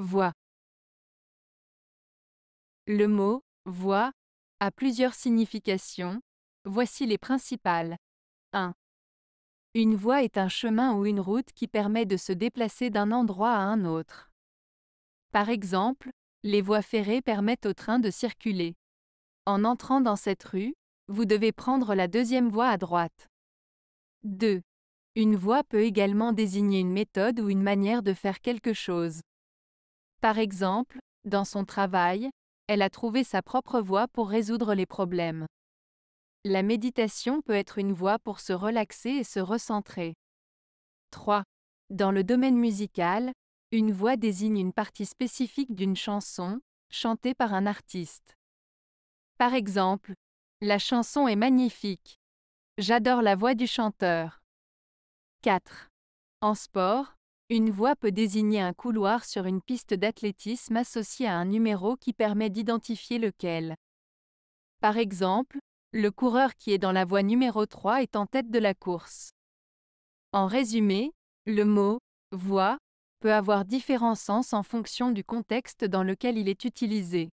Voix. Le mot voie » a plusieurs significations. Voici les principales. 1. Une voie est un chemin ou une route qui permet de se déplacer d'un endroit à un autre. Par exemple, les voies ferrées permettent au train de circuler. En entrant dans cette rue, vous devez prendre la deuxième voie à droite. 2. Une voie peut également désigner une méthode ou une manière de faire quelque chose. Par exemple, dans son travail, elle a trouvé sa propre voie pour résoudre les problèmes. La méditation peut être une voie pour se relaxer et se recentrer. 3. Dans le domaine musical, une voix désigne une partie spécifique d'une chanson, chantée par un artiste. Par exemple, la chanson est magnifique. J'adore la voix du chanteur. 4. En sport, une voie peut désigner un couloir sur une piste d'athlétisme associée à un numéro qui permet d'identifier lequel. Par exemple, le coureur qui est dans la voie numéro 3 est en tête de la course. En résumé, le mot voie peut avoir différents sens en fonction du contexte dans lequel il est utilisé.